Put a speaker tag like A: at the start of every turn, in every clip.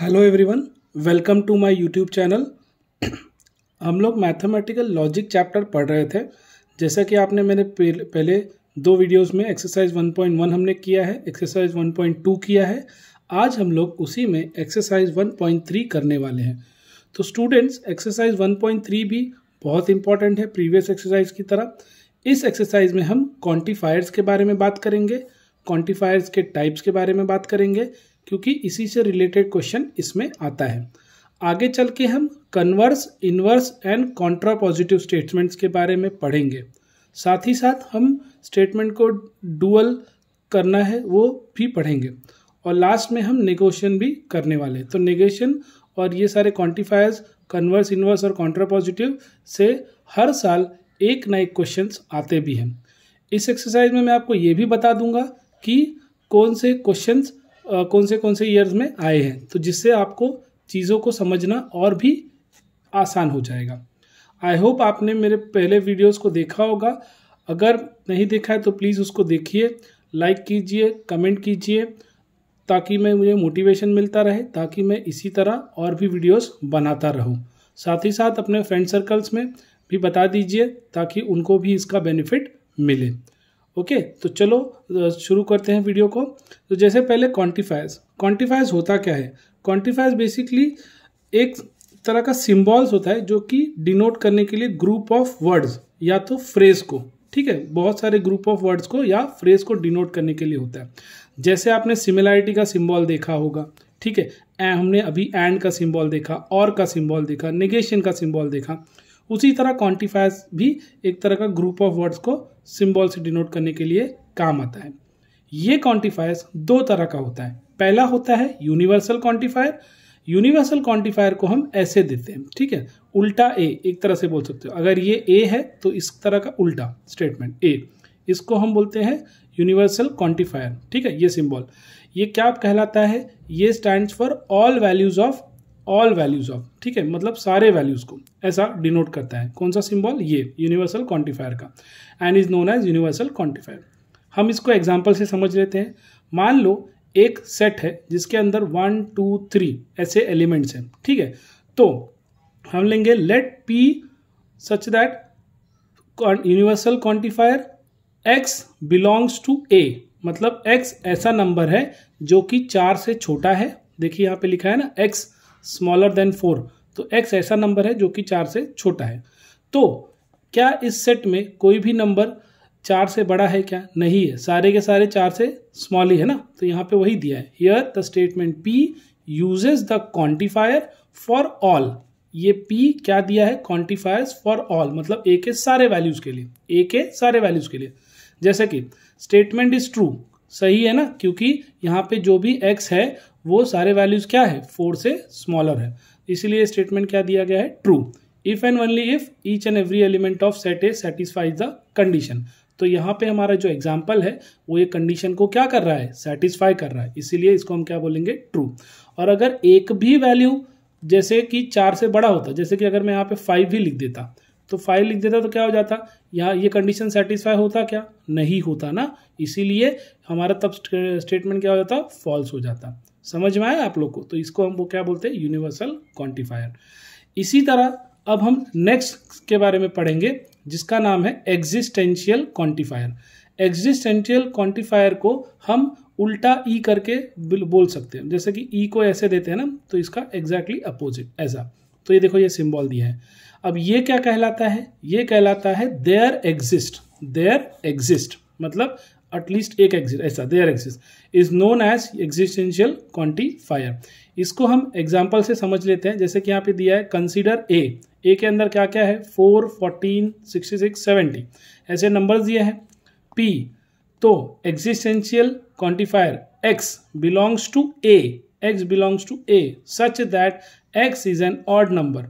A: Hello everyone welcome to my YouTube channel हम लोग mathematical logic chapter पढ़ रहे थे जैसा कि आपने मैंने पहले दो वीडियोस में एक्सरसाइज 1.1 हमने किया है एक्सरसाइज 1.2 किया है आज हम लोग उसी में एक्सरसाइज 1.3 करने वाले हैं तो स्टूडेंट्स एक्सरसाइज 1.3 भी बहुत इंपॉर्टेंट है प्रीवियस एक्सरसाइज की तरह इस एक्सरसाइज में हम क्वान्टिफायर्स के बारे में बात करेंगे क्वान्टिफायर्स के टाइप्स के बारे में बात करेंगे क्योंकि इसी से रिलेटेड क्वेश्चन इसमें आता है आगे चल के हम converse inverse and contrapositive statements के बारे में पढ़ेंगे साथ ही साथ हम स्टेटमेंट को डुअल करना है वो भी पढ़ेंगे और लास्ट में हम नेगोशन भी करने वाले हैं तो नेगेशन और ये सारे क्वांटिफायर्स कन्वर्स इनवर्स और कॉन्ट्रा पॉजिटिव से हर साल एक ना एक क्वेश्चन आते भी हैं इस एक्सरसाइज में मैं आपको ये भी बता दूंगा कि कौन से क्वेश्चंस कौन से कौन से ईयर्स में आए हैं तो जिससे आपको चीज़ों को समझना और भी आसान हो जाएगा आई होप आपने मेरे पहले वीडियोस को देखा होगा अगर नहीं देखा है तो प्लीज़ उसको देखिए लाइक कीजिए कमेंट कीजिए ताकि मैं मुझे मोटिवेशन मिलता रहे ताकि मैं इसी तरह और भी वीडियोस बनाता रहूं साथ ही साथ अपने फ्रेंड सर्कल्स में भी बता दीजिए ताकि उनको भी इसका बेनिफिट मिले ओके तो चलो शुरू करते हैं वीडियो को तो जैसे पहले क्वान्टिफायर्स क्वान्टिफायर्स होता क्या है क्वान्टिफायर्स बेसिकली एक तरह का सिम्बॉल्स होता है जो कि डिनोट करने के लिए ग्रुप ऑफ वर्ड्स या तो फ्रेज को ठीक है बहुत सारे ग्रुप ऑफ वर्ड्स को या फ्रेज को डिनोट करने के लिए होता है जैसे आपने सिमिलैरिटी का सिम्बॉल देखा होगा ठीक है हमने अभी एंड का सिम्बॉल देखा और का सिम्बॉल देखा नेगेशन का सिम्बॉल देखा उसी तरह क्वान्टिफायर्स भी एक तरह का ग्रुप ऑफ वर्ड्स को सिम्बॉल से डिनोट करने के लिए काम आता है ये क्वांटिफायर्स दो तरह का होता है पहला होता है यूनिवर्सल क्वान्टिफायर यूनिवर्सल क्वान्टिफायर को हम ऐसे देते हैं ठीक है उल्टा ए एक तरह से बोल सकते हो अगर ये ए है तो इस तरह का उल्टा स्टेटमेंट ए इसको हम बोलते हैं यूनिवर्सल क्वान्टिफायर ठीक है ये सिंबल ये क्या कहलाता है ये stand for all values of all values of ठीक है मतलब सारे वैल्यूज को ऐसा डिनोट करता है कौन सा सिंबल ये यूनिवर्सल क्वांटिफायर का and is known as universal quantifier हम इसको एग्जाम्पल से समझ लेते हैं मान लो एक सेट है जिसके अंदर वन टू थ्री ऐसे एलिमेंट्स हैं ठीक है तो हम लेंगे let P such that universal quantifier x belongs to A मतलब एक्स ऐसा नंबर है जो कि चार से छोटा है देखिए यहाँ पे लिखा है ना एक्स स्मॉलर देन फोर तो एक्स ऐसा नंबर है जो कि चार से छोटा है तो क्या इस सेट में कोई भी नंबर चार से बड़ा है क्या नहीं है सारे के सारे चार से स्मॉल ही है ना तो यहाँ पे वही दिया है here the statement P uses the quantifier for all ये पी क्या दिया है क्वांटिफायर्स फॉर ऑल मतलब ए के सारे वैल्यूज के लिए ए के सारे वैल्यूज के लिए जैसे कि स्टेटमेंट इज ट्रू सही है ना क्योंकि यहाँ पे जो भी एक्स है वो सारे वैल्यूज़ क्या है फोर से स्मॉलर है इसीलिए स्टेटमेंट क्या दिया गया है true if and only if each and every element of set A satisfies the condition तो यहाँ पे हमारा जो एग्जाम्पल है वो ये कंडीशन को क्या कर रहा है सेटिस्फाई कर रहा है इसीलिए इसको हम क्या बोलेंगे ट्रू और अगर एक भी वैल्यू जैसे कि चार से बड़ा होता जैसे कि अगर मैं यहाँ पे फाइव भी लिख देता तो फाइव लिख देता तो क्या हो जाता यहाँ ये कंडीशन सेटिस्फाई होता क्या नहीं होता ना इसीलिए हमारा तब स्टेटमेंट क्या हो जाता फॉल्स हो जाता समझ में आए आप लोग को तो इसको हम वो क्या बोलते हैं यूनिवर्सल क्वांटिफायर इसी तरह अब हम नेक्स्ट के बारे में पढ़ेंगे जिसका नाम है एग्जिस्टेंशियल क्वांटिफायर एग्जिस्टेंशियल क्वांटिफायर को हम उल्टा ई e करके बोल सकते हैं जैसे कि ई e को ऐसे देते हैं ना तो इसका एग्जैक्टली अपोजिट ऐसा तो ये देखो ये सिंबल दिया है अब ये क्या कहलाता है ये कहलाता है देयर एग्जिस्ट देयर एग्जिस्ट मतलब एटलीस्ट एक एग्जिस्ट ऐसा there exist is known as existential quantifier इसको हम एग्जाम्पल से समझ लेते हैं जैसे कि यहाँ पे दिया है कंसिडर ए ए के अंदर क्या क्या है four fourteen sixty six seventy ऐसे नंबर दिए हैं पी तो existential quantifier x belongs to A x belongs to A such that x is an odd number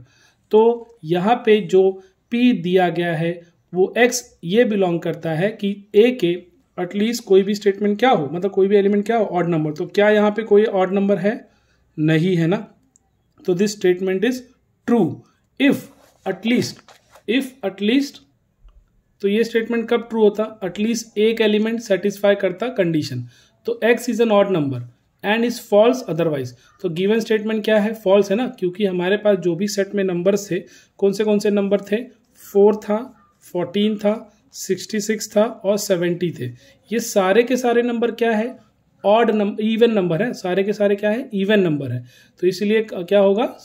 A: तो यहाँ पे जो पी दिया गया है वो एक्स ये बिलोंग करता है कि ए के एटलीस्ट कोई भी स्टेटमेंट क्या हो मतलब कोई भी एलिमेंट क्या हो ऑड नंबर तो क्या यहाँ पे कोई ऑड नंबर है नहीं है ना तो this statement is true if at least if at least तो ये स्टेटमेंट कब ट्रू होता एटलीस्ट एक एलिमेंट सेटिस्फाई करता कंडीशन तो x is an odd number and is false otherwise तो गिवन स्टेटमेंट क्या है फॉल्स है ना क्योंकि हमारे पास जो भी सेट में नंबर्स थे कौन से कौन से नंबर थे फोर था फोर्टीन था 66 था और 70 थे ये सारे के सारे नंबर क्या है ऑड नंबर इवन नंबर है सारे के सारे क्या है इवन नंबर है तो इसलिए क्या होगा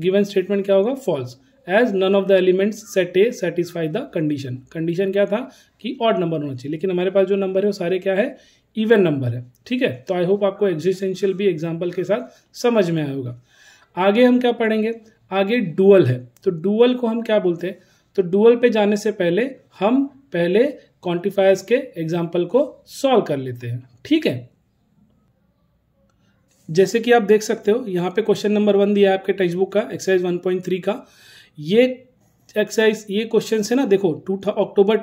A: गिवन स्टेटमेंट क्या होगा false as none of the elements set A satisfy the condition condition क्या था कि ऑड नंबर होना चाहिए लेकिन हमारे पास जो नंबर है वो सारे क्या है इवन नंबर है ठीक है तो आई होप आपको एग्जिस्टेंशियल भी एग्जाम्पल के साथ समझ में आएगा होगा आगे हम क्या पढ़ेंगे आगे डुअल है तो डुअल को हम क्या बोलते हैं तो डुअल पे जाने से पहले हम पहले क्वांटिफायर्स के एग्जाम्पल को सॉल्व कर लेते हैं ठीक है जैसे कि आप देख सकते हो यहाँ पे क्वेश्चन नंबर वन दिया है आपके टेक्स्ट बुक का एक्सरसाइज थ्री का ये एक्सरसाइज ये क्वेश्चन है ना देखो two October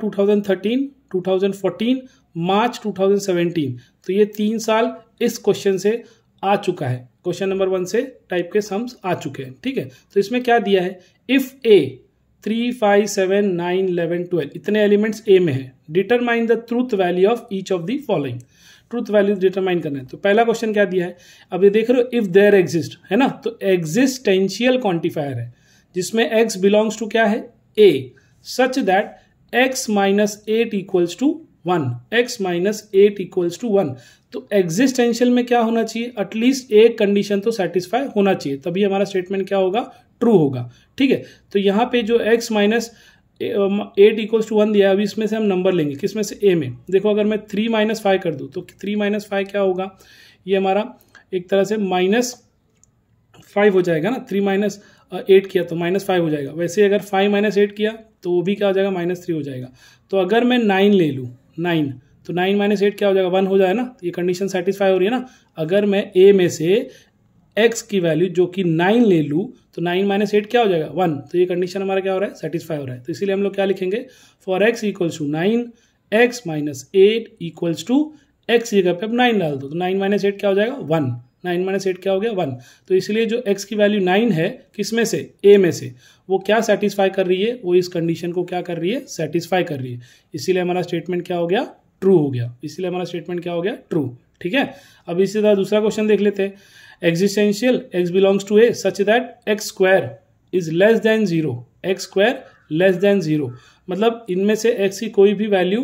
A: thousand fourteen March two thousand seventeen तो ये तीन साल इस क्वेश्चन से आ चुका है क्वेश्चन नंबर वन से टाइप के सम्स आ चुके हैं ठीक है तो इसमें क्या दिया है if A three five seven nine eleven twelve इतने एलिमेंट्स ए में है determine the truth value of each of the following truth value determine करना है तो पहला क्वेश्चन क्या दिया है अब ये देख रहे हो इफ देयर एग्जिस्ट है ना तो एग्जिस्टेंशियल क्वांटिफायर है जिसमें एक्स बिलोंग्स टू क्या है A such that x minus eight equals to one x minus eight equals to one तो एग्जिस्टेंशियल में क्या होना चाहिए एटलीस्ट एक कंडीशन तो सेटिस्फाई होना चाहिए तभी हमारा स्टेटमेंट क्या होगा ट्रू होगा ठीक है तो यहाँ पे जो x minus eight equals to one दिया है अभी इसमें से हम नंबर लेंगे किसमें से ए में देखो अगर मैं थ्री माइनस फाइव कर दूँ तो थ्री माइनस फाइव क्या होगा ये हमारा एक तरह से माइनस फाइव हो जाएगा ना थ्री माइनस एट किया तो माइनस फाइव हो जाएगा वैसे अगर फाइव माइनस एट किया तो वो भी क्या हो जाएगा माइनस थ्री हो जाएगा तो अगर मैं नाइन ले लूँ नाइन तो नाइन माइनस एट क्या हो जाएगा वन हो जाए ना तो ये कंडीशन सेटिस्फाई हो रही है ना अगर मैं ए में से एक्स की वैल्यू जो कि नाइन ले लूँ तो नाइन माइनस एट क्या हो जाएगा वन तो ये कंडीशन हमारा क्या हो रहा है सेटिस्फाई हो रहा है तो इसीलिए हम लोग क्या लिखेंगे for x equals to nine x minus eight equals to x जगह पे अब नाइन डाल दो तो नाइन माइनस एट क्या हो जाएगा वन नाइन माइनस एट क्या हो गया वन तो इसलिए जो एक्स की वैल्यू नाइन है किस में से ए में से वो क्या सेटिस्फाई कर रही है वो इस कंडीशन को क्या कर रही है सेटिस्फाई कर रही है इसीलिए हमारा स्टेटमेंट क्या हो गया ट्रू हो गया इसीलिए हमारा स्टेटमेंट क्या हो गया ट्रू ठीक है अब इसी तरह दूसरा क्वेश्चन देख लेते हैं existential x belongs to A such that x square is less than zero x square less than zero मतलब इनमें से एक्स की कोई भी वैल्यू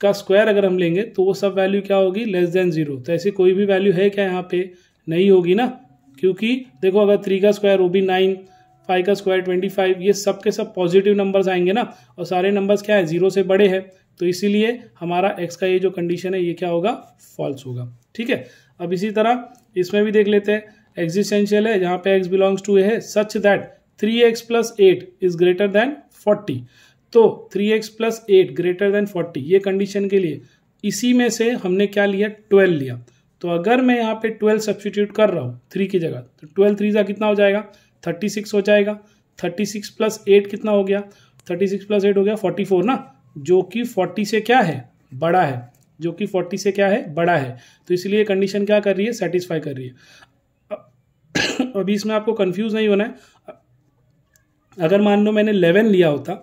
A: का स्क्वायर अगर हम लेंगे तो वो सब वैल्यू क्या होगी लेस देन जीरो तो ऐसी कोई भी वैल्यू है क्या यहाँ पे नहीं होगी ना क्योंकि देखो अगर थ्री का स्क्वायर वो भी नाइन फाइव का स्क्वायर ट्वेंटी फाइव ये सब के सब पॉजिटिव नंबर्स आएंगे ना और सारे नंबर्स क्या है जीरो से बड़े हैं तो इसीलिए हमारा एक्स का ये जो कंडीशन है ये क्या होगा फॉल्स होगा ठीक है अब इसी तरह इसमें भी देख लेते हैं एग्जिस्टेंशियल है जहाँ पे एक्स बिलोंग्स टू ए है such that three x plus eight is greater than forty तो three x plus eight greater than forty ये कंडीशन के लिए इसी में से हमने क्या लिया ट्वेल्व लिया तो अगर मैं यहाँ पे ट्वेल्व सब्सटीट्यूट कर रहा हूँ थ्री की जगह तो ट्वेल्व थ्री का कितना हो जाएगा थर्टी सिक्स हो जाएगा थर्टी सिक्स प्लस एट कितना हो गया थर्टी सिक्स प्लस एट हो गया फोर्टी फोर ना जो कि फोर्टी से क्या है बड़ा है जो कि फोर्टी से क्या है बड़ा है तो इसलिए कंडीशन क्या कर रही है सेटिस्फाई कर रही है अभी इसमें आपको कन्फ्यूज़ नहीं होना है अगर मान लो मैंने इलेवन लिया होता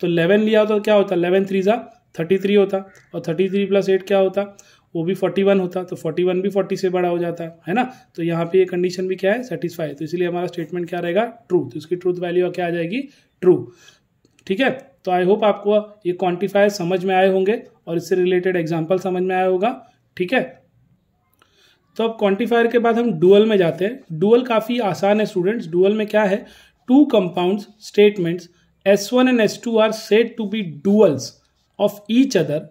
A: तो लेवन लिया होता तो क्या होता इलेवन थ्री ज़ा थर्टी थ्री होता और थर्टी थ्री प्लस एट क्या होता वो भी फोर्टी वन होता तो फोर्टी वन भी फोर्टी से बड़ा हो जाता है ना तो यहाँ पे ये कंडीशन भी क्या है सेटिस्फाई तो इसलिए हमारा स्टेटमेंट क्या रहेगा ट्रू तो इसकी ट्रूथ वैल्यू क्या आ जाएगी ट्रू ठीक है तो आई होप आपको ये क्वान्टिफायर समझ में आए होंगे और इससे रिलेटेड एग्जाम्पल समझ में आया होगा ठीक है तो अब क्वांटिफायर के बाद हम डुअल में जाते हैं डुअल काफ़ी आसान है स्टूडेंट्स डुअल में क्या है two compounds statements S one and S two are said to be duals of each other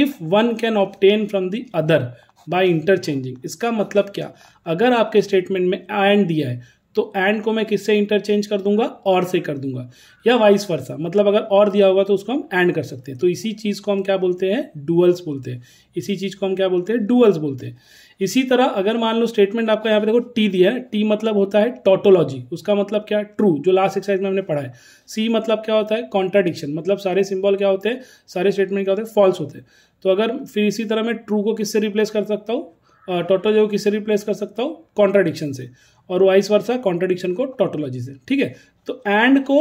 A: if one can obtain from the other by interchanging इसका मतलब क्या अगर आपके स्टेटमेंट में एंड दिया है तो एंड को मैं किससे इंटरचेंज कर दूंगा और से कर दूंगा या वाइस वर्सा मतलब अगर और दिया होगा तो उसको हम एंड कर सकते हैं तो इसी चीज़ को हम क्या बोलते हैं डुअल्स बोलते हैं इसी चीज़ को हम क्या बोलते हैं डुअल्स बोलते हैं इसी तरह अगर मान लो स्टेटमेंट आपका यहाँ पे देखो टी दिया है टी मतलब होता है टोटोलॉजी उसका मतलब क्या है ट्रू जो लास्ट एक्सरसाइज में हमने पढ़ा है सी मतलब क्या होता है कॉन्ट्राडिक्शन मतलब सारे सिंबल क्या होते हैं सारे स्टेटमेंट क्या होते हैं फॉल्स होते हैं तो अगर फिर इसी तरह मैं ट्रू को किससे रिप्लेस कर सकता हूँ टोटोलॉजी को किससे रिप्लेस कर सकता हूँ कॉन्ट्राडिक्शन से और वाइस वर्सा कॉन्ट्रोडिक्शन को टोटोलॉजी से ठीक है तो एंड को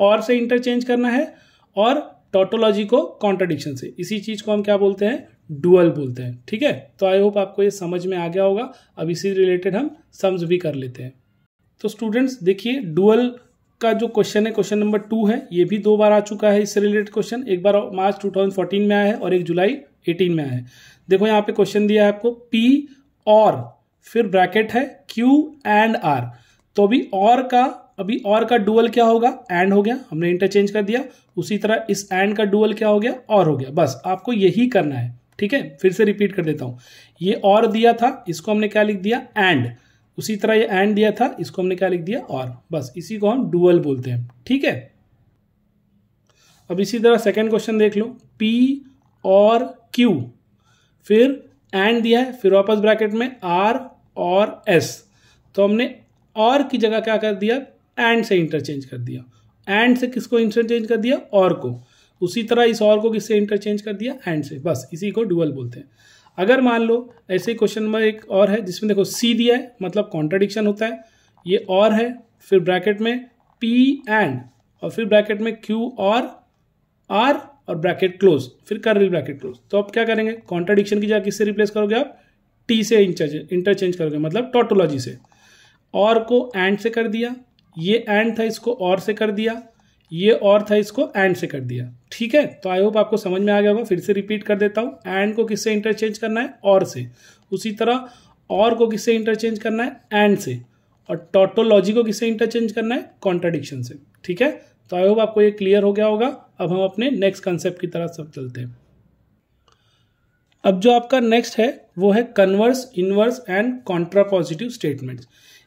A: और से इंटरचेंज करना है और टोटोलॉजी को कॉन्ट्रोडिक्शन से इसी चीज़ को हम क्या बोलते हैं डुअल बोलते हैं ठीक है तो आई होप आपको ये समझ में आ गया होगा अब इसी रिलेटेड हम सम्स भी कर लेते हैं तो स्टूडेंट्स देखिए डुअल का जो क्वेश्चन है क्वेश्चन नंबर टू है ये भी दो बार आ चुका है इससे रिलेटेड क्वेश्चन एक बार मार्च 2014 में आया है और एक जुलाई 18 में आया है देखो यहाँ पे क्वेश्चन दिया है आपको पी और फिर ब्रैकेट है क्यू एंड आर तो अभी और का अभी और का डुअल क्या होगा एंड हो गया हमने इंटरचेंज कर दिया उसी तरह इस एंड का डुअल क्या हो गया और हो गया बस आपको यही करना है ठीक है फिर से रिपीट कर देता हूं ये और दिया था इसको हमने क्या लिख दिया एंड उसी तरह ये एंड दिया था इसको हमने क्या लिख दिया और बस इसी को हम डुअल बोलते हैं ठीक है अब इसी तरह सेकेंड क्वेश्चन देख लो पी और क्यू फिर एंड दिया है फिर वापस ब्रैकेट में आर और एस तो हमने और की जगह क्या कर दिया एंड से इंटरचेंज कर दिया एंड से किसको इंटरचेंज कर दिया और को उसी तरह इस और को किससे इंटरचेंज कर दिया एंड से बस इसी को डुअल बोलते हैं अगर मान लो ऐसे क्वेश्चन नंबर एक और है जिसमें देखो सी दिया है मतलब कॉन्ट्राडिक्शन होता है ये और है फिर ब्रैकेट में पी एंड और फिर ब्रैकेट में क्यू और आर और ब्रैकेट क्लोज फिर कर रही ब्रैकेट क्लोज तो अब क्या करेंगे कॉन्ट्राडिक्शन की जगह किससे रिप्लेस करोगे आप टी से इंटरचेंज कर दिया मतलब टोटोलॉजी से और को एंड से कर दिया ये एंड था इसको और से कर दिया ये और था इसको एंड से कर दिया ठीक है तो आई होप आपको समझ में आ गया होगा फिर से रिपीट कर देता हूँ एंड को किससे इंटरचेंज करना है और से उसी तरह और को किससे इंटरचेंज करना है एंड से और टोटोलॉजी को किससे इंटरचेंज करना है कॉन्ट्राडिक्शन से ठीक है तो आई होप आपको ये क्लियर हो गया होगा अब हम अपने नेक्स्ट कंसेप्ट की तरफ सब चलते हैं अब जो आपका नेक्स्ट है वो है converse inverse and positive statement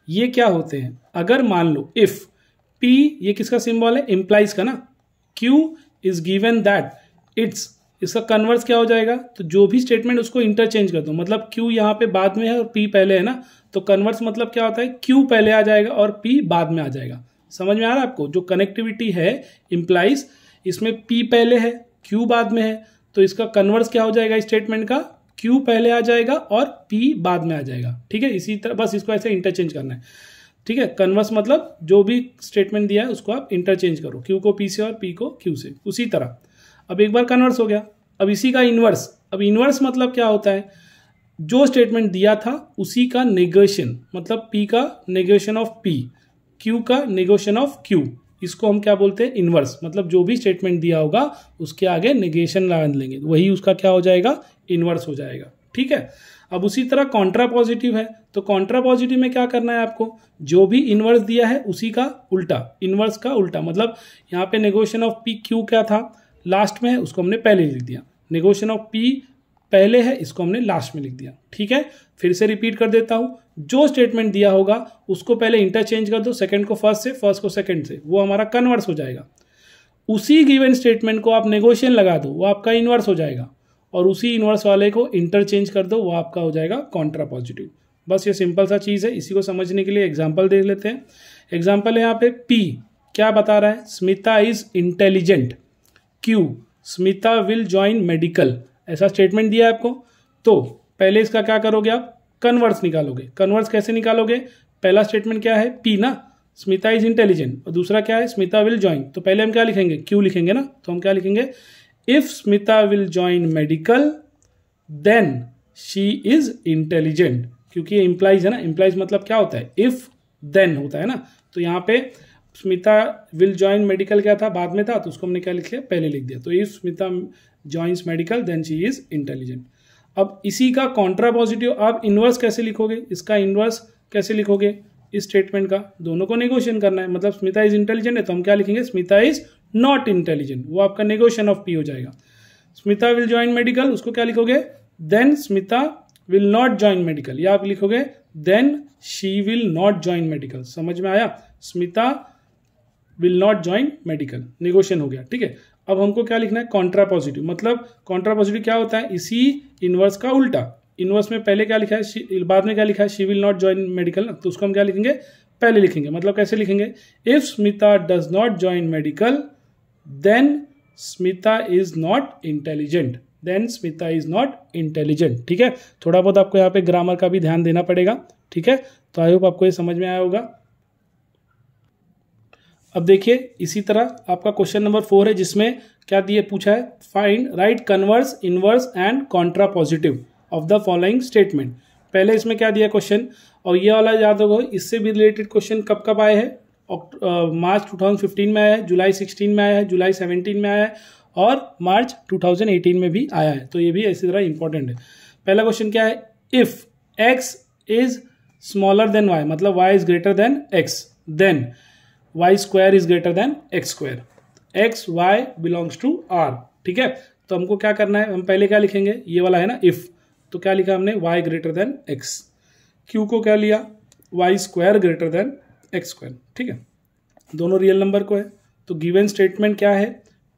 A: ये क्या होते हैं अगर मान लो इफ पी ये किसका सिंबल है इम्प्लाइज का ना Q is given that it's इसका कन्वर्स क्या हो जाएगा तो जो भी स्टेटमेंट उसको इंटरचेंज कर दो मतलब क्यू यहाँ पे बाद में है और पी पहले है ना तो कन्वर्स मतलब क्या होता है क्यू पहले आ जाएगा और पी बाद में आ जाएगा समझ में आ रहा है आपको जो कनेक्टिविटी है इम्प्लाइज इसमें पी पहले है क्यू बाद में है तो इसका कन्वर्स क्या हो जाएगा स्टेटमेंट का क्यू पहले आ जाएगा और पी बाद में आ जाएगा ठीक है इसी तरह बस इसको ऐसे इंटरचेंज करना है ठीक है कन्वर्स मतलब जो भी स्टेटमेंट दिया है उसको आप इंटरचेंज करो क्यू को पी से और पी को क्यू से उसी तरह अब एक बार कन्वर्स हो गया अब इसी का इन्वर्स अब इन्वर्स मतलब क्या होता है जो स्टेटमेंट दिया था उसी का नेगोशन मतलब पी का नेगोशन ऑफ पी क्यू का नेगोशन ऑफ क्यू इसको हम क्या बोलते हैं इन्वर्स मतलब जो भी स्टेटमेंट दिया होगा उसके आगे निगेशन लगा लेंगे वही उसका क्या हो जाएगा इन्वर्स हो जाएगा ठीक है अब उसी तरह कॉन्ट्रा पॉजिटिव है तो कॉन्ट्रा पॉजिटिव में क्या करना है आपको जो भी इन्वर्स दिया है उसी का उल्टा इन्वर्स का उल्टा मतलब यहाँ पे नेगोशन ऑफ पी क्यू क्या था लास्ट में है उसको हमने पहले लिख दिया नेगोशन ऑफ पी पहले है इसको हमने लास्ट में लिख दिया ठीक है फिर से रिपीट कर देता हूँ जो स्टेटमेंट दिया होगा उसको पहले इंटरचेंज कर दो सेकंड को फर्स्ट से फर्स्ट को सेकंड से वो हमारा कन्वर्स हो जाएगा उसी गिवन स्टेटमेंट को आप नेगोशिएशन लगा दो वो आपका इन्वर्स हो जाएगा और उसी इन्वर्स वाले को इंटरचेंज कर दो वो आपका हो जाएगा कॉन्ट्रा पॉजिटिव बस ये सिंपल सा चीज़ है इसी को समझने के लिए एग्जाम्पल देख लेते हैं एग्जाम्पल है यहाँ पे पी क्या बता रहा है Smita is intelligent Q Smita will join medical ऐसा स्टेटमेंट दिया है आपको तो पहले इसका क्या करोगे आप कन्वर्स निकालोगे कन्वर्स कैसे निकालोगे पहला स्टेटमेंट क्या है पी ना स्मिता इज इंटेलिजेंट और दूसरा क्या है स्मिता विल ज्वाइन तो पहले हम क्या लिखेंगे क्यू लिखेंगे ना तो हम क्या लिखेंगे if Smita will join medical then she is intelligent क्योंकि ये इंप्लाइज है ना इंप्लाइज मतलब क्या होता है इफ देन होता है ना तो यहाँ पे स्मिता विल ज्वाइन मेडिकल क्या था बाद में था तो उसको हमने क्या लिख लिया पहले लिख दिया तो if Smita joins medical then she is intelligent अब इसी का कॉन्ट्रा पॉजिटिव आप इन्वर्स कैसे लिखोगे इसका इन्वर्स कैसे लिखोगे इस स्टेटमेंट का दोनों को नेगोशिएशन करना है मतलब स्मिता इज इंटेलिजेंट है तो हम क्या लिखेंगे स्मिता इज नॉट इंटेलिजेंट वो आपका नेगोशिएशन ऑफ पी हो जाएगा स्मिता विल ज्वाइन मेडिकल उसको क्या लिखोगे then Smita will not join medical या आप लिखोगे then she will not join medical समझ में आया Smita will not join medical negation हो गया ठीक है अब हमको क्या लिखना है पॉजिटिव मतलब पॉजिटिव क्या होता है इसी इनवर्स का उल्टा इनवर्स में पहले क्या लिखा है बाद में क्या लिखा है she will not join medical तो उसको हम क्या लिखेंगे पहले लिखेंगे मतलब कैसे लिखेंगे if Smita does not join medical then Smita is not intelligent then Smita is not intelligent ठीक है थोड़ा बहुत आपको यहाँ पे ग्रामर का भी ध्यान देना पड़ेगा ठीक है तो आई होप आपको ये समझ में आया होगा अब देखिए इसी तरह आपका क्वेश्चन नंबर फोर है जिसमें क्या दिए पूछा है find write converse inverse and contrapositive of the following statement पहले इसमें क्या दिया क्वेश्चन और ये वाला याद होगा इससे भी रिलेटेड क्वेश्चन कब कब आए हैं मार्च 2015 में आया है जुलाई 16 में आया है जुलाई 17 में आया है और मार्च 2018 में भी आया है तो ये भी इसी तरह इंपॉर्टेंट है पहला क्वेश्चन क्या है if x is smaller than y मतलब y is greater than x then y square is greater than x square x y belongs to R ठीक है तो हमको क्या करना है हम पहले क्या लिखेंगे ये वाला है ना इफ तो क्या लिखा हमने y greater than x Q को क्या लिया y square greater than x square ठीक है दोनों रियल नंबर को है तो गिवन स्टेटमेंट क्या है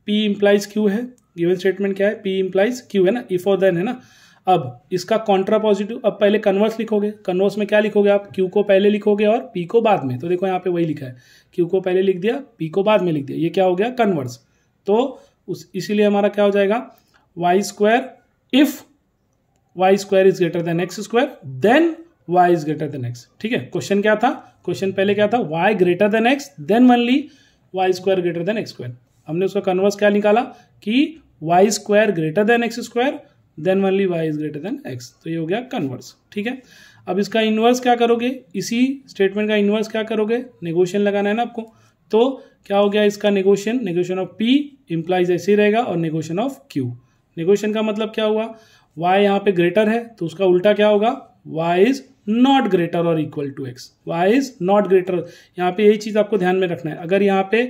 A: पी इम्प्लाइज क्यू है गिवन स्टेटमेंट क्या है पी इम्प्लाइज क्यू है ना इफ और देन है ना अब इसका कॉन्ट्रा पॉजिटिव अब पहले कन्वर्स लिखोगे कन्वर्स में क्या लिखोगे आप क्यू को पहले लिखोगे और पी को बाद में तो देखो यहाँ पे वही लिखा है क्यू को पहले लिख दिया पी को बाद में लिख दिया ये क्या हो गया कन्वर्स तो उस इसीलिए हमारा क्या हो जाएगा y square if y square is greater than x square then y is greater than x ठीक है क्वेश्चन क्या था क्वेश्चन पहले क्या था y greater than x then मनली y square greater than x square हमने उसका कन्वर्स क्या निकाला कि y square greater than x square then only y is greater than x तो ये हो गया कन्वर्स ठीक है अब इसका इन्वर्स क्या करोगे इसी स्टेटमेंट का इन्वर्स क्या करोगे नेगोशियन लगाना है ना आपको तो क्या हो गया इसका negation negation of P implies ऐसे ही रहेगा और नेगोशियन ऑफ क्यू नेगोशियन का मतलब क्या हुआ वाई यहाँ पे ग्रेटर है तो उसका उल्टा क्या होगा वाई इज नॉट ग्रेटर और equal to x y is not greater यहाँ पे यही चीज़ आपको ध्यान में रखना है अगर यहाँ पे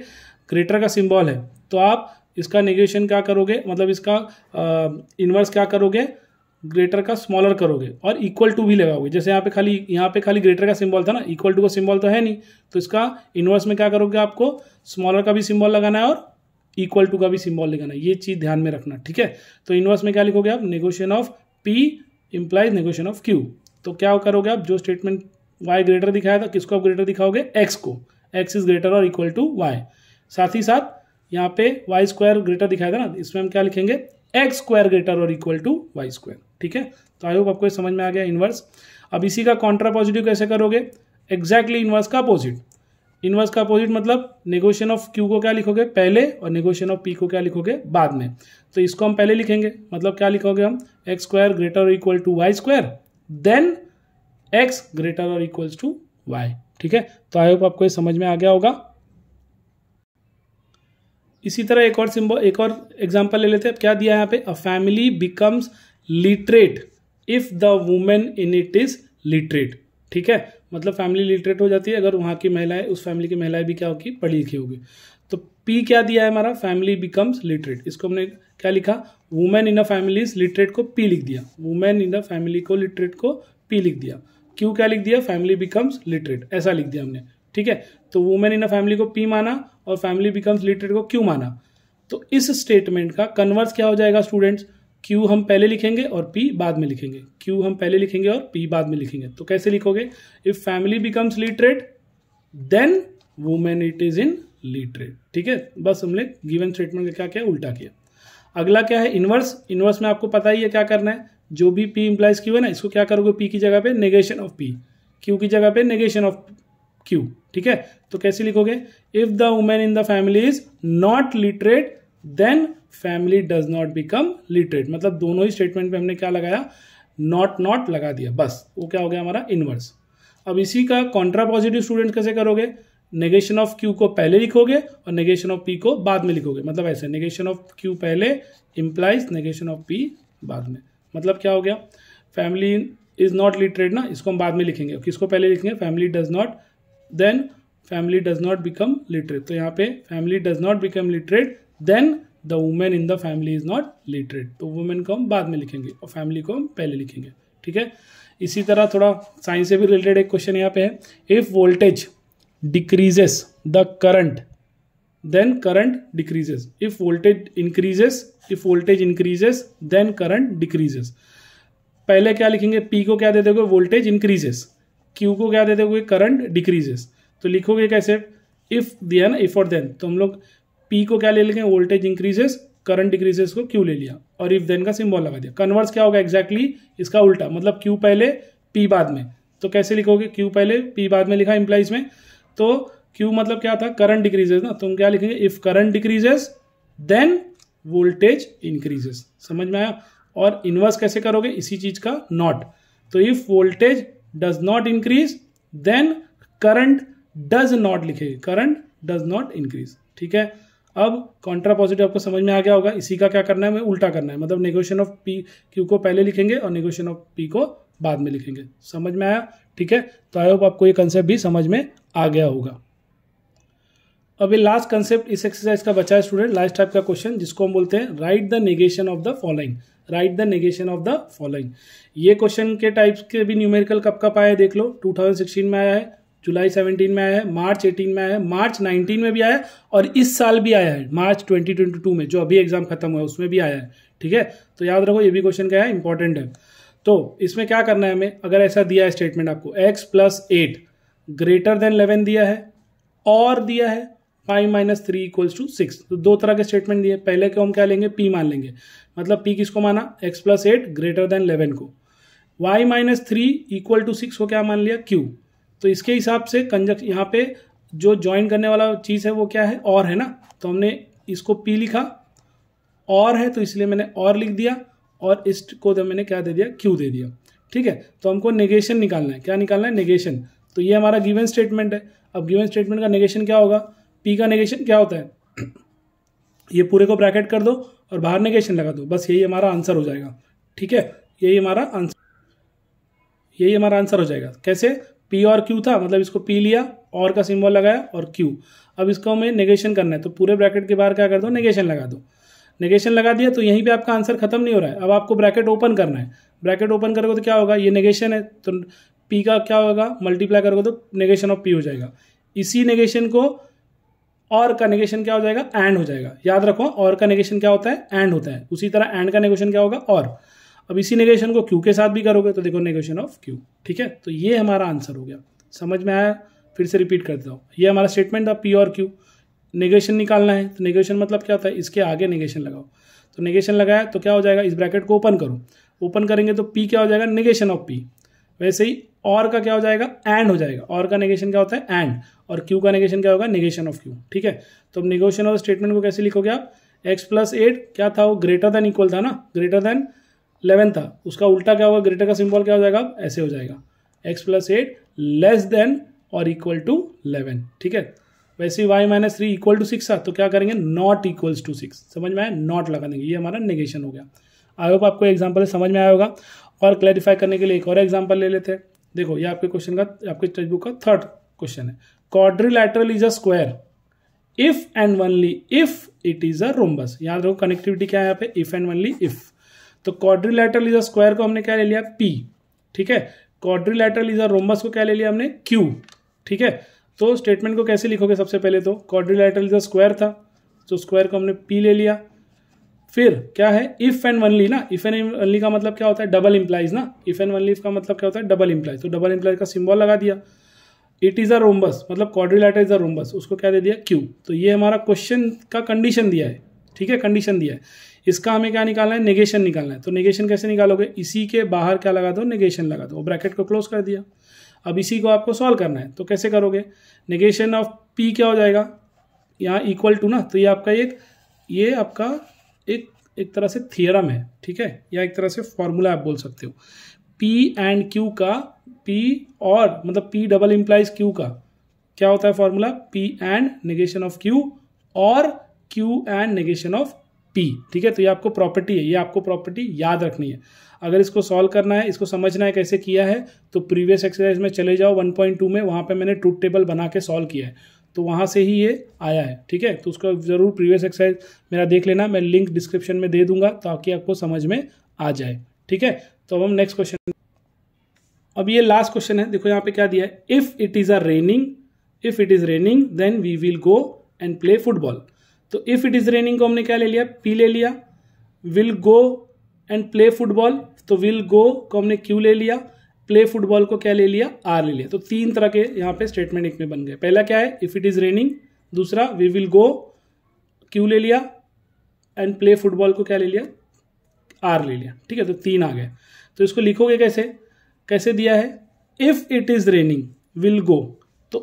A: ग्रेटर का सिंबल है तो आप इसका नेगेशन क्या करोगे मतलब इसका इन्वर्स क्या करोगे ग्रेटर का स्मॉलर करोगे और इक्वल टू भी लगाओगे जैसे यहाँ पे खाली यहाँ पे खाली ग्रेटर का सिंबल था ना इक्वल टू का सिंबल तो है नहीं तो इसका इन्वर्स में क्या करोगे आपको स्मॉलर का भी सिंबल लगाना है और इक्वल टू का भी सिंबल लगाना है ये चीज़ ध्यान में रखना ठीक है तो इन्वर्स में क्या लिखोगे आप negation of P implies negation of Q तो क्या करोगे आप जो स्टेटमेंट वाई ग्रेटर दिखाया था किसको आप ग्रेटर दिखाओगे एक्स को एक्स इज ग्रेटर और इक्वल टू वाई साथ ही साथ यहाँ पे वाई स्क्वायर ग्रेटर दिखाया था ना इसमें हम क्या लिखेंगे एक्स स्क्वायर ग्रेटर और इक्वल टू वाई स्क्वायर ठीक है तो आई होप आपको समझ में आ गया इन्वर्स अब इसी का कॉन्ट्रा पॉजिटिव कैसे करोगे एग्जैक्टली इन्वर्स का अपोजिट इन्वर्स का अपोजिट मतलब नेगोशिएशन ऑफ क्यू को क्या लिखोगे पहले और नेगोशिएशन ऑफ पी को क्या लिखोगे बाद में तो इसको हम पहले लिखेंगे मतलब क्या लिखोगे हम एक्स स्क्वायर ग्रेटर और equal to y square then x greater और इक्वल्स टू वाई ठीक है तो आई होप आपको ये समझ में आ गया होगा इसी तरह एक और सिम्बॉल एक और एग्जाम्पल ले लेते हैं क्या दिया यहाँ पे a family becomes literate if the women in it is literate ठीक है मतलब फैमिली लिटरेट हो जाती है अगर वहाँ की महिलाएं उस फैमिली की महिलाएं भी क्या होगी पढ़ी लिखी होगी तो पी क्या दिया है हमारा फैमिली बिकम्स लिटरेट इसको हमने क्या लिखा women in a family literate को पी लिख दिया वुमेन इन अ फैमिली को लिटरेट को पी लिख दिया क्यों क्या लिख दिया फैमिली बिकम्स लिटरेट ऐसा लिख दिया हमने ठीक है तो वुमेन इन अ फैमिली को पी माना और फैमिली बिकम्स लिटरेट को क्यू माना तो इस स्टेटमेंट का कन्वर्स क्या हो जाएगा स्टूडेंट्स क्यू हम पहले लिखेंगे और पी बाद में लिखेंगे क्यू हम पहले लिखेंगे और पी बाद में लिखेंगे तो कैसे लिखोगे if family becomes literate then women it is in literate ठीक है बस हमने गिवन स्टेटमेंट का क्या किया उल्टा किया अगला क्या है इनवर्स इनवर्स में आपको पता ही है क्या करना है जो भी पी इंप्लाइज क्यू है ना इसको क्या करोगे पी की जगह पे नेगेशन ऑफ पी क्यू की जगह पे नेगेशन ऑफ क्यू ठीक है तो कैसे लिखोगे if the women in the family is not literate then family does not become literate मतलब दोनों ही स्टेटमेंट पे हमने क्या लगाया नॉट नॉट लगा दिया बस वो क्या हो गया हमारा इनवर्स अब इसी का कॉन्ट्रा पॉजिटिव स्टूडेंट कैसे करोगे नेगेशन ऑफ क्यू को पहले लिखोगे और नेगेशन ऑफ पी को बाद में लिखोगे मतलब ऐसे नेगेशन ऑफ क्यू पहले इम्प्लाइज नेगेशन ऑफ पी बाद में मतलब क्या हो गया फैमिली इज नॉट लिटरेट ना इसको हम बाद में लिखेंगे किसको पहले लिखेंगे family does not then family does not become literate तो यहाँ पे family does not become literate then the women in the family is not literate तो वुमेन को हम बाद में लिखेंगे और फैमिली को हम पहले लिखेंगे ठीक है इसी तरह थोड़ा साइंस से भी रिलेटेड एक क्वेश्चन यहाँ पे है if voltage decreases the current then current decreases if voltage increases if voltage increases then current decreases पहले क्या लिखेंगे पी को क्या दे दोगे वोल्टेज इंक्रीजेस क्यू को क्या दे दोगे करंट डिक्रीजेस तो लिखोगे कैसे इफ दिया ना इफ और देन तो हम लोग पी को क्या ले लेंगे वोल्टेज इंक्रीजेस करंट डिक्रीजेस को क्यू ले लिया और इफ देन का सिंबल लगा दिया कन्वर्स क्या होगा एग्जैक्टली exactly इसका उल्टा मतलब क्यू पहले पी बाद में तो कैसे लिखोगे क्यू पहले पी बाद में लिखा इंप्लाइज में तो क्यू मतलब क्या था करंट डिक्रीजेस ना तुम तो क्या लिखेंगे if current decreases then voltage increases समझ में आया और इन्वर्स कैसे करोगे इसी चीज का नॉट तो if voltage does not increase then current does not लिखेगी करंट डज नॉट इंक्रीज ठीक है अब कॉन्ट्रा पॉजिटिव आपको समझ में आ गया होगा इसी का क्या करना है हमें उल्टा करना है मतलब नेगोशिएशन ऑफ पी क्यू को पहले लिखेंगे और नेगोशिएशन ऑफ पी को बाद में लिखेंगे समझ में आया ठीक है तो आई होप आपको ये कंसेप्ट भी समझ में आ गया होगा अब ये लास्ट कंसेप्ट इस एक्सरसाइज का बचा है स्टूडेंट लास्ट टाइप का क्वेश्चन जिसको हम बोलते हैं write the negation of the following write the negation of the following ये क्वेश्चन के टाइप्स के भी न्यूमेरिकल कब कब आया देख लो 2016 में आया है जुलाई 17 में आया है मार्च 18 में आया है मार्च 19 में भी आया है और इस साल भी आया है मार्च 2022 में जो अभी एग्जाम खत्म हुआ है उसमें भी आया है ठीक है तो याद रखो ये भी क्वेश्चन क्या है इंपॉर्टेंट है तो इसमें क्या करना है हमें अगर ऐसा दिया है स्टेटमेंट आपको X plus eight greater than eleven दिया है और दिया है five minus three equals to six तो दो तरह के स्टेटमेंट दिए पहले को हम क्या लेंगे पी मान लेंगे मतलब पी किसको माना X plus eight greater than eleven को Y minus three equal to six को क्या मान लिया क्यू तो इसके हिसाब से कंजक्ट यहाँ पे जो ज्वाइन करने वाला चीज़ है वो क्या है और है ना तो हमने इसको पी लिखा और है तो इसलिए मैंने और लिख दिया और इस को तो मैंने क्या दे दिया क्यू दे दिया ठीक है तो हमको नेगेशन निकालना है क्या निकालना है नेगेशन तो ये हमारा गिवन स्टेटमेंट है अब गिवन स्टेटमेंट का नेगेशन क्या होगा पी का नेगेशन क्या होता है ये पूरे को ब्रैकेट कर दो और बाहर नेगेशन लगा दो बस यही हमारा आंसर हो जाएगा ठीक है यही हमारा आंसर यही हमारा आंसर हो जाएगा कैसे पी और क्यू था मतलब इसको पी लिया और का सिंबल लगाया और क्यू अब इसको हमें नेगेशन करना है तो पूरे ब्रैकेट के बाहर क्या कर दो नेगेशन लगा दो नेगेशन लगा दिया तो यहीं पे आपका आंसर खत्म नहीं हो रहा है अब आपको ब्रैकेट ओपन करना है ब्रैकेट ओपन करोगे तो क्या होगा ये नेगेशन है तो पी का क्या होगा मल्टीप्लाई करोगे तो नेगेशन ऑफ पी हो जाएगा इसी नेगेशन को और का नेगेशन क्या हो जाएगा एंड हो जाएगा याद रखो और का नेगेशन क्या होता है एंड होता है उसी तरह एंड का नेगेशन क्या होगा और अब इसी नेगेशन को क्यू के साथ भी करोगे तो देखो नेगेशन ऑफ क्यू ठीक है तो ये हमारा आंसर हो गया समझ में आया फिर से रिपीट कर देता हूँ ये हमारा स्टेटमेंट था पी और क्यू नेगेशन निकालना है तो नेगेशन मतलब क्या होता है इसके आगे नेगेशन लगाओ तो नेगेशन लगाया तो क्या हो जाएगा इस ब्रैकेट को ओपन करो ओपन करेंगे तो पी क्या हो जाएगा नेगेशन ऑफ पी वैसे ही और का क्या हो जाएगा एंड हो जाएगा और का नेगेशन क्या होता है एंड और क्यू का नेगेशन क्या होगा नेगेशन ऑफ क्यू ठीक है तो अब नेगोशिएशन और स्टेटमेंट को कैसे लिखोगे आप एक्स प्लस एट क्या था वो ग्रेटर देन इक्वल था ना ग्रेटर देन इलेवन था उसका उल्टा क्या होगा ग्रेटर का सिंबल क्या हो जाएगा ऐसे हो जाएगा X plus eight less than और इक्वल टू इलेवन ठीक है वैसे ही Y minus three equal to six था तो क्या करेंगे नॉट इक्वल्स टू सिक्स समझ में आया नॉट लगा देंगे ये हमारा नेगेशन हो गया आई होप आपको एग्जाम्पल समझ में आया होगा और क्लैरिफाई करने के लिए एक और एग्जाम्पल ले लेते हैं देखो ये आपके क्वेश्चन का आपके टेक्स्ट बुक का थर्ड क्वेश्चन है quadrilateral is a square if and only if it is a rhombus याद रखो कनेक्टिविटी क्या है यहाँ पे इफ एंड वनली इफ तो क्वाड्रिलैटरल इज अ स्क्वायर को हमने क्या ले लिया पी ठीक है क्वाड्रिलैटरल इज अ रोम्बस को क्या ले लिया हमने क्यू ठीक है तो स्टेटमेंट को कैसे लिखोगे सबसे पहले तो क्वाड्रिलैटरल इज अ स्क्वायर था तो स्क्वायर को हमने पी ले लिया फिर क्या है इफ एंड वनली ना इफ एंड वनली का मतलब क्या होता है डबल इम्प्लाइज ना इफ एंड वनली का मतलब क्या होता है डबल इम्प्लाइज तो डबल इम्प्लाइज का सिंबल लगा दिया इट इज़ अ रोम्बस मतलब क्वाड्रिलेटर इज अ रोम्बस उसको क्या दे दिया क्यू तो ये हमारा क्वेश्चन का कंडीशन दिया है ठीक है कंडीशन दिया है इसका हमें क्या निकालना है नेगेशन निकालना है तो नेगेशन कैसे निकालोगे इसी के बाहर क्या लगा दो नेगेशन लगा दो ब्रैकेट को क्लोज कर दिया अब इसी को आपको सॉल्व करना है तो कैसे करोगे नेगेशन ऑफ पी क्या हो जाएगा यहाँ इक्वल टू ना तो ये आपका एक ये आपका एक तरह से थियरम है ठीक है या एक तरह से फॉर्मूला आप बोल सकते हो पी एंड क्यू का पी और मतलब पी डबल इम्प्लाइज क्यू का क्या होता है formula P and negation of Q और Q and negation of P ठीक है तो ये आपको प्रॉपर्टी है ये आपको प्रॉपर्टी याद रखनी है अगर इसको सॉल्व करना है इसको समझना है कैसे किया है तो प्रीवियस एक्सरसाइज में चले जाओ 1.2 में वहाँ पे मैंने ट्रूथ टेबल बना के सॉल्व किया है तो वहाँ से ही ये आया है ठीक है तो उसका ज़रूर प्रीवियस एक्सरसाइज मेरा देख लेना मैं लिंक डिस्क्रिप्शन में दे दूंगा ताकि आपको समझ में आ जाए ठीक है तो अब हम नेक्स्ट क्वेश्चन अब ये लास्ट क्वेश्चन है देखो यहाँ पे क्या दिया है if it is a raining if it is raining then we will go and play football तो इफ़ इट इज़ रेनिंग को हमने क्या ले लिया पी ले लिया will go and play football तो विल गो को हमने क्यू ले लिया प्ले फुटबॉल को क्या ले लिया आर ले लिया तो तीन तरह के यहाँ पे स्टेटमेंट एक में बन गए पहला क्या है इफ़ इट इज़ रेनिंग दूसरा वी विल गो क्यू ले लिया एंड प्ले फुटबॉल को क्या ले लिया आर ले लिया ठीक है तो तीन आ गए तो इसको लिखोगे कैसे कैसे दिया है if it is raining will go तो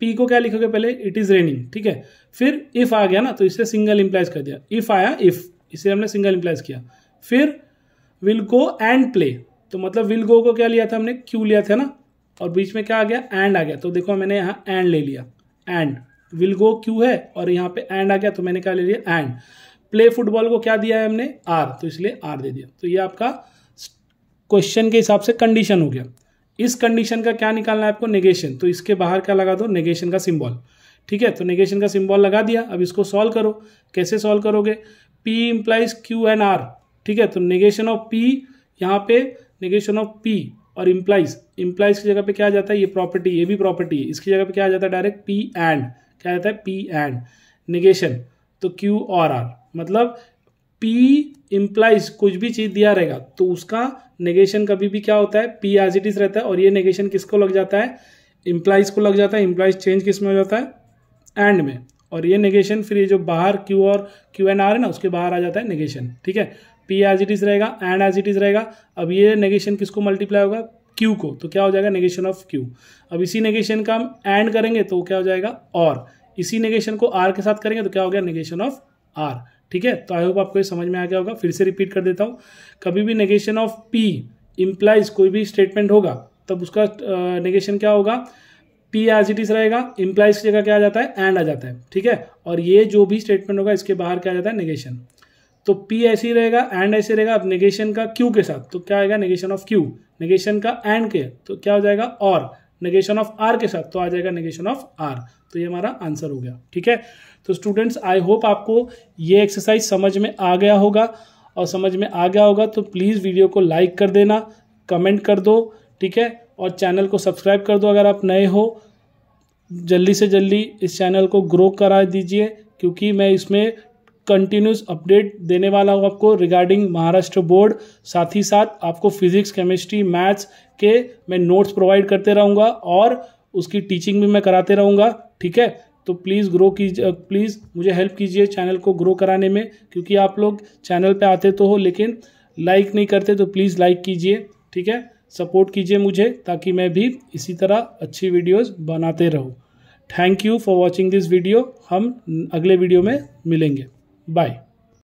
A: पी को क्या लिखोगे पहले इट इज़ रेनिंग ठीक है फिर इफ़ आ गया ना तो इसे सिंगल इम्प्लाइज कर दिया इफ़ आया इफ़ इसे हमने सिंगल इम्प्लाइज किया फिर विल गो एंड प्ले तो मतलब विल गो को क्या लिया था हमने क्यू लिया था ना और बीच में क्या आ गया एंड आ गया तो देखो मैंने यहाँ एंड ले लिया एंड विल गो क्यू है और यहाँ पे एंड आ गया तो मैंने क्या ले लिया एंड प्ले फुटबॉल को क्या दिया है हमने आर तो इसलिए आर दे दिया तो ये आपका क्वेश्चन के हिसाब से कंडीशन हो गया इस कंडीशन का क्या निकालना है आपको नेगेशन तो इसके बाहर क्या लगा दो नेगेशन का सिम्बॉल ठीक है तो नेगेशन का सिम्बॉल लगा दिया अब इसको सॉल्व करो कैसे सॉल्व करोगे P implies Q and R ठीक है तो नेगेशन ऑफ पी यहाँ पे नेगेशन ऑफ पी और इम्प्लाइज इम्प्लाइज की जगह पे क्या आ जाता है ये प्रॉपर्टी ये भी प्रॉपर्टी है इसकी जगह पे क्या आ जाता है डायरेक्ट पी एंड क्या आ जाता है पी एंड निगेशन तो क्यू और आर मतलब पी इम्प्लाइज कुछ भी चीज दिया रहेगा तो उसका नेगेशन कभी भी क्या होता है पी एज इट इज रहता है और ये नेगेशन किसको लग जाता है इम्प्लाइज को लग जाता है इम्प्लाइज चेंज किस में हो जाता है एंड में और ये नेगेशन फिर ये जो बाहर क्यू और क्यू एंड आर है ना उसके बाहर आ जाता है नेगेशन ठीक है पी एज इट इज रहेगा एंड एज इट इज रहेगा अब ये नेगेशन किसको मल्टीप्लाई होगा क्यू को तो क्या हो जाएगा नेगेशन ऑफ क्यू अब इसी नेगेशन का हम एंड करेंगे तो क्या हो जाएगा और इसी नेगेशन को आर के साथ करेंगे तो क्या हो गया नेगेशन ऑफ आर ठीक है तो आई होप आपको ये समझ में आ गया होगा फिर से रिपीट कर देता हूँ कभी भी नेगेशन ऑफ पी इम्प्लाइज कोई भी स्टेटमेंट होगा तब उसका नेगेशन क्या होगा पी एज इट इज रहेगा इम्प्लाइज की जगह क्या आ जाता है एंड आ जाता है ठीक है और ये जो भी स्टेटमेंट होगा इसके बाहर क्या आ जाता है नेगेशन तो पी ऐसे ही रहेगा एंड ऐसे रहेगा अब नेगेशन का क्यू के साथ तो क्या आएगा नेगेशन ऑफ क्यू नेगेशन का एंड के तो क्या हो जाएगा और नेगेशन ऑफ आर के साथ तो आ जाएगा नेगेशन ऑफ आर तो ये हमारा आंसर हो गया ठीक है तो स्टूडेंट्स आई होप आपको ये एक्सरसाइज समझ में आ गया होगा और समझ में आ गया होगा तो प्लीज़ वीडियो को लाइक कर देना कमेंट कर दो ठीक है और चैनल को सब्सक्राइब कर दो अगर आप नए हो जल्दी से जल्दी इस चैनल को ग्रो करा दीजिए क्योंकि मैं इसमें कंटिन्यूस अपडेट देने वाला हूँ आपको रिगार्डिंग महाराष्ट्र बोर्ड साथ ही साथ आपको फिजिक्स केमिस्ट्री मैथ्स के मैं नोट्स प्रोवाइड करते रहूँगा और उसकी टीचिंग भी मैं कराते रहूँगा ठीक है तो प्लीज़ ग्रो कीजिए प्लीज़ मुझे हेल्प कीजिए चैनल को ग्रो कराने में क्योंकि आप लोग चैनल पे आते तो हो लेकिन लाइक नहीं करते तो प्लीज़ लाइक कीजिए ठीक है सपोर्ट कीजिए मुझे ताकि मैं भी इसी तरह अच्छी वीडियोस बनाते रहूँ thank you for watching this video हम अगले वीडियो में मिलेंगे Bye.